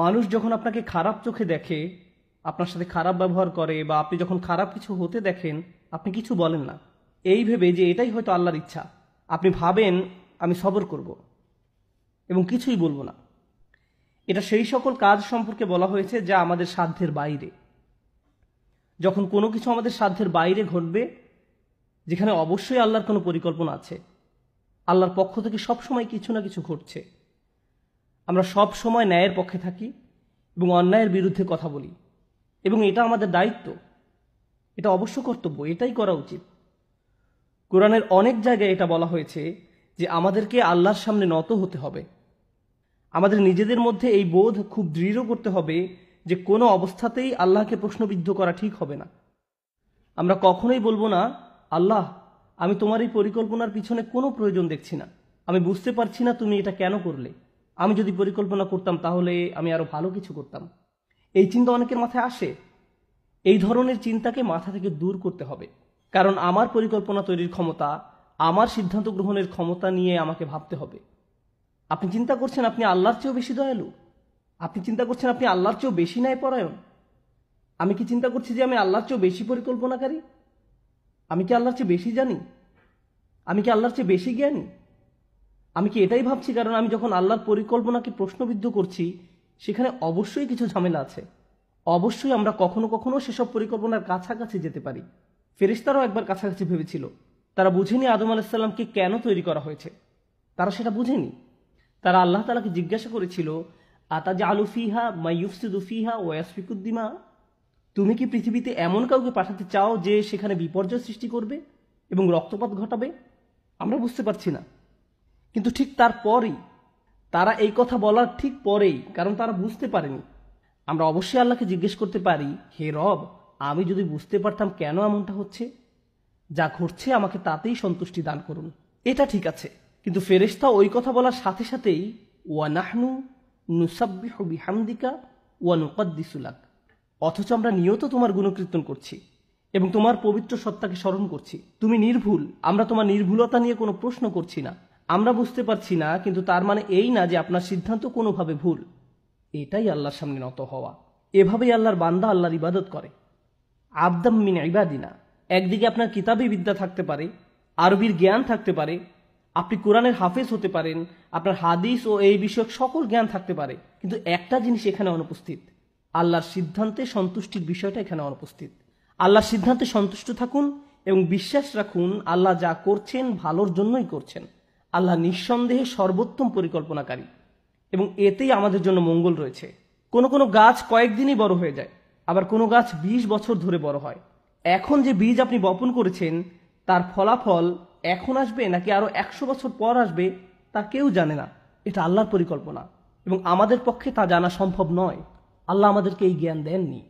মানুষ যখন আপনাকে খারাপ চোখে দেখে আপনার সাথে খারাপ ব্যবহার করে বা আপনি যখন খারাপ কিছু হতে দেখেন আপনি কিছু বলেন না এই ভেবে যে এটাই হয়তো আল্লাহর ইচ্ছা আপনি ভাবেন আমি সবর করব এবং কিছুই বলবো না এটা সেই সকল কাজ সম্পর্কে বলা হয়েছে যা আমাদের সাধ্যের বাইরে যখন কোনো কিছু আমাদের সাধ্যের বাইরে ঘটবে যেখানে অবশ্যই আল্লাহর কোনো পরিকল্পনা আছে আল্লাহর পক্ষ থেকে সবসময় কিছু না কিছু ঘটছে আমরা সব সময় ন্যায়ের পক্ষে থাকি এবং অন্যায়ের বিরুদ্ধে কথা বলি এবং এটা আমাদের দায়িত্ব এটা অবশ্য কর্তব্য এটাই করা উচিত কোরআনের অনেক জায়গায় এটা বলা হয়েছে যে আমাদেরকে আল্লাহর সামনে নত হতে হবে আমাদের নিজেদের মধ্যে এই বোধ খুব দৃঢ় করতে হবে যে কোনো অবস্থাতেই আল্লাহকে প্রশ্নবিদ্ধ করা ঠিক হবে না আমরা কখনোই বলবো না আল্লাহ আমি তোমার এই পরিকল্পনার পিছনে কোনো প্রয়োজন দেখছি না আমি বুঝতে পারছি না তুমি এটা কেন করলে আমি যদি পরিকল্পনা করতাম তাহলে আমি আরও ভালো কিছু করতাম এই চিন্তা অনেকের মাথায় আসে এই ধরনের চিন্তাকে মাথা থেকে দূর করতে হবে কারণ আমার পরিকল্পনা তৈরির ক্ষমতা আমার সিদ্ধান্ত গ্রহণের ক্ষমতা নিয়ে আমাকে ভাবতে হবে আপনি চিন্তা করছেন আপনি আল্লাহর চেয়েও বেশি দয়ালু আপনি চিন্তা করছেন আপনি আল্লাহর চেয়েও বেশি ন্যায় পরায়ণ আমি কি চিন্তা করছি যে আমি আল্লাহর চেয়েও বেশি পরিকল্পনাকারী আমি কি আল্লাহর চেয়ে বেশি জানি আমি কি আল্লাহর চেয়ে বেশি জ্ঞানী আমি কি এটাই ভাবছি কারণ আমি যখন আল্লাহর পরিকল্পনাকে প্রশ্নবিদ্ধ করছি সেখানে অবশ্যই কিছু ঝামেলা আছে অবশ্যই আমরা কখনো কখনো সেসব পরিকল্পনার কাছাকাছি যেতে পারি ফেরিস্তারাও একবার কাছাকাছি ভেবেছিল তারা বুঝেনি আদম আলাইসাল্লামকে কেন তৈরি করা হয়েছে তারা সেটা বুঝেনি তারা আল্লাহ তালাকে জিজ্ঞাসা করেছিল আতা যে আলু ফিহা মাইফসিদু ওয়াসফিকুদ্দিমা তুমি কি পৃথিবীতে এমন কাউকে পাঠাতে চাও যে সেখানে বিপর্যয় সৃষ্টি করবে এবং রক্তপাত ঘটাবে আমরা বুঝতে পারছি না কিন্তু ঠিক তারপরই তারা এই কথা বলার ঠিক পরেই কারণ তারা বুঝতে পারেনি আমরা অবশ্যই আল্লাহকে জিজ্ঞেস করতে পারি হে রব আমি যদি বুঝতে পারতাম কেন এমনটা হচ্ছে যা ঘটছে আমাকে তাতেই সন্তুষ্টি দান করুন এটা ঠিক আছে কিন্তু ফেরেস্তা ওই কথা বলার সাথে সাথেই ওয়ানাহনু নুসাব্বিহু বিহামদিকা ওয়ানুকদ্দিসুলাক অথচ আমরা নিয়ত তোমার গুণকীর্তন করছি এবং তোমার পবিত্র সত্তাকে স্মরণ করছি তুমি নির্ভুল আমরা তোমার নির্ভুলতা নিয়ে কোনো প্রশ্ন করছি না আমরা বুঝতে পারছি না কিন্তু তার মানে এই না যে আপনার সিদ্ধান্ত কোনোভাবে ভুল এটাই আল্লাহর সামনে নত হওয়া এভাবেই আল্লাহর বান্দা আল্লাহর ইবাদত করে আবদাম মিন ইবাদিনা একদিকে আপনার কিতাবে বিদ্যা থাকতে পারে আরবির জ্ঞান থাকতে পারে আপনি কোরআনের হাফেজ হতে পারেন আপনার হাদিস ও এই বিষয়ক সকল জ্ঞান থাকতে পারে কিন্তু একটা জিনিস এখানে অনুপস্থিত আল্লাহর সিদ্ধান্তে সন্তুষ্টির বিষয়টা এখানে অনুপস্থিত আল্লাহর সিদ্ধান্তে সন্তুষ্ট থাকুন এবং বিশ্বাস রাখুন আল্লাহ যা করছেন ভালোর জন্যই করছেন আল্লাহ নিঃসন্দেহে সর্বোত্তম পরিকল্পনাকারী এবং এতেই আমাদের জন্য মঙ্গল রয়েছে কোনো কোনো গাছ কয়েকদিনই বড় হয়ে যায় আবার কোনো গাছ ২০ বছর ধরে বড় হয় এখন যে বীজ আপনি বপন করেছেন তার ফলাফল এখন আসবে নাকি আরও একশো বছর পর আসবে তা কেউ জানে না এটা আল্লাহর পরিকল্পনা এবং আমাদের পক্ষে তা জানা সম্ভব নয় আল্লাহ আমাদেরকে এই জ্ঞান দেননি